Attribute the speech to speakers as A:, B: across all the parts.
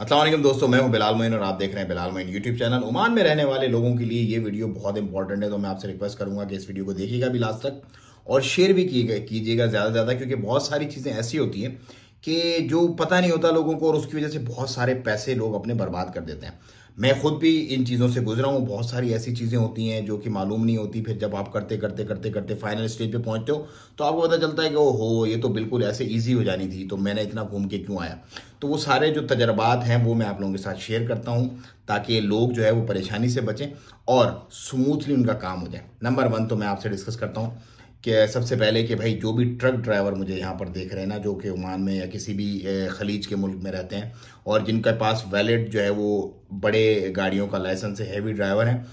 A: असलम दोस्तों मैं हूं बिलाल मोइन और आप देख रहे हैं Bilal Moin YouTube channel Oman में रहने वाले लोगों के लिए ये वीडियो बहुत इंपॉर्टेंट है तो मैं आपसे रिक्वेस्ट करूंगा कि इस वीडियो को देखिएगा भी लास्ट तक और शेयर भी कीजिएगा ज़्यादा से ज़्यादा क्योंकि बहुत सारी चीज़ें ऐसी होती हैं कि जो पता नहीं होता लोगों को और उसकी वजह से बहुत सारे पैसे लोग अपने बर्बाद कर देते हैं मैं खुद भी इन चीज़ों से गुजरा हूँ बहुत सारी ऐसी चीज़ें होती हैं जो कि मालूम नहीं होती फिर जब आप करते करते करते करते फाइनल स्टेज पे पहुँचते हो तो आपको पता चलता है कि ओ हो ये तो बिल्कुल ऐसे ईजी हो जानी थी तो मैंने इतना घूम के क्यों आया तो वो सारे जो तजर्बात हैं वो मैं आप लोगों के साथ शेयर करता हूँ ताकि लोग जो है वो परेशानी से बचें और स्मूथली उनका काम हो जाए नंबर वन तो मैं आपसे डिस्कस करता हूँ कि सबसे पहले कि भाई जो भी ट्रक ड्राइवर मुझे यहाँ पर देख रहे हैं ना जो कि ओमान में या किसी भी खलीज के मुल्क में रहते हैं और जिनके पास वैलिड जो है वो बड़े गाड़ियों का लाइसेंस है हैवी ड्राइवर हैं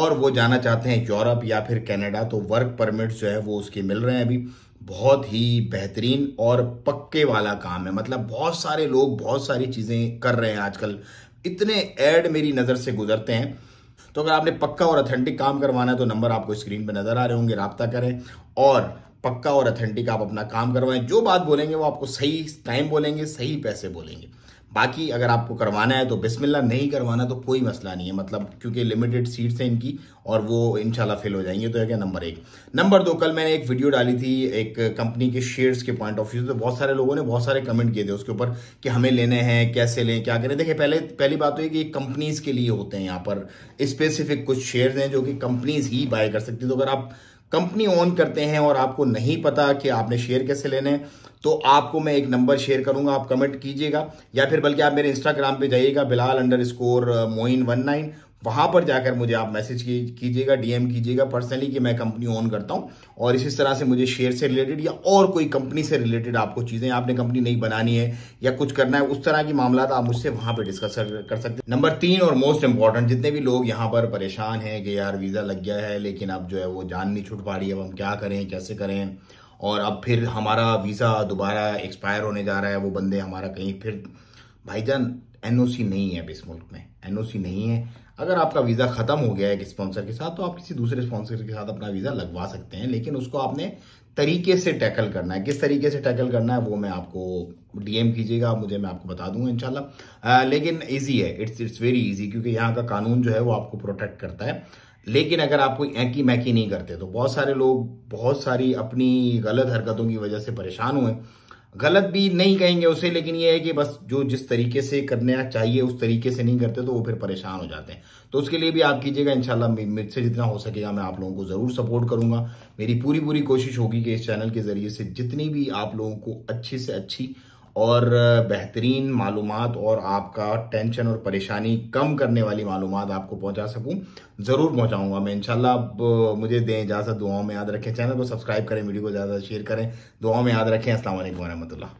A: और वो जाना चाहते हैं यूरोप या फिर कनाडा तो वर्क परमिट जो है वो उसके मिल रहे हैं अभी बहुत ही बेहतरीन और पक्के वाला काम है मतलब बहुत सारे लोग बहुत सारी चीज़ें कर रहे हैं आजकल इतने ऐड मेरी नज़र से गुजरते हैं तो अगर आपने पक्का और अथेंटिक काम करवाना है तो नंबर आपको स्क्रीन पर नजर आ रहे होंगे रबता करें और पक्का और अथेंटिक आप अपना काम करवाएं जो बात बोलेंगे वो आपको सही टाइम बोलेंगे सही पैसे बोलेंगे बाकी अगर आपको करवाना है तो बिस्मिल्ला नहीं करवाना तो कोई मसला नहीं है मतलब क्योंकि लिमिटेड सीट्स हैं इनकी और वो इनशाला फिल हो जाएंगे तो है क्या नंबर एक नंबर दो कल मैंने एक वीडियो डाली थी एक कंपनी के शेयर्स के पॉइंट ऑफ व्यू से तो बहुत सारे लोगों ने बहुत सारे कमेंट किए थे उसके ऊपर कि हमें लेने हैं कैसे लें क्या करें देखिए पहले पहली बात तो ये कि कंपनीज के लिए होते हैं यहाँ पर स्पेसिफिक कुछ शेयर्स हैं जो कि कंपनीज ही बाय कर सकती है तो अगर आप कंपनी ऑन करते हैं और आपको नहीं पता कि आपने शेयर कैसे लेने हैं तो आपको मैं एक नंबर शेयर करूंगा आप कमेंट कीजिएगा या फिर बल्कि आप मेरे इंस्टाग्राम पे जाइएगा Bilal underscore Moin one nine वहां पर जाकर मुझे आप मैसेज कीजिएगा डीएम कीजिएगा पर्सनली कि मैं कंपनी ओन करता हूं और इसी तरह से मुझे शेयर से रिलेटेड या और कोई कंपनी से रिलेटेड आपको चीजें आपने कंपनी नहीं बनानी है या कुछ करना है उस तरह की मामला आप मुझसे वहां पर डिस्कस कर सकते हैं नंबर तीन और मोस्ट इंपॉर्टेंट जितने भी लोग यहाँ पर परेशान हैं कि यार वीजा लग गया है लेकिन अब जो है वो जान नहीं छुट पा रही है अब हम क्या करें कैसे करें और अब फिर हमारा वीजा दोबारा एक्सपायर होने जा रहा है वो बंदे हमारा कहीं फिर भाईजान एनओसी नहीं है अब इस मुल्क में एनओसी नहीं है अगर आपका वीज़ा ख़त्म हो गया है एक स्पॉन्सर के साथ तो आप किसी दूसरे स्पॉन्सर के साथ अपना वीज़ा लगवा सकते हैं लेकिन उसको आपने तरीके से टैकल करना है किस तरीके से टैकल करना है वो मैं आपको डीएम कीजिएगा मुझे मैं आपको बता दूंगा इनशाला लेकिन इजी है इट्स इट्स वेरी इजी क्योंकि यहाँ का कानून जो है वो आपको प्रोटेक्ट करता है लेकिन अगर आप कोई एंकी मैकी नहीं करते तो बहुत सारे लोग बहुत सारी अपनी गलत हरकतों की वजह से परेशान हुए गलत भी नहीं कहेंगे उसे लेकिन ये है कि बस जो जिस तरीके से करना चाहिए उस तरीके से नहीं करते तो वो फिर परेशान हो जाते हैं तो उसके लिए भी आप कीजिएगा मेरे मुझसे जितना हो सकेगा मैं आप लोगों को ज़रूर सपोर्ट करूंगा मेरी पूरी पूरी कोशिश होगी कि इस चैनल के ज़रिए से जितनी भी आप लोगों को अच्छी से अच्छी और बेहतरीन मालूम और आपका टेंशन और परेशानी कम करने वाली मालूम आपको पहुंचा सकूं ज़रूर पहुंचाऊंगा मैं इंशाल्लाह आप मुझे दें इजाज़त दुआओं में याद रखें चैनल को सब्सक्राइब करें वीडियो को ज़्यादा शेयर करें दुआओं में याद रखें असल वरम्ला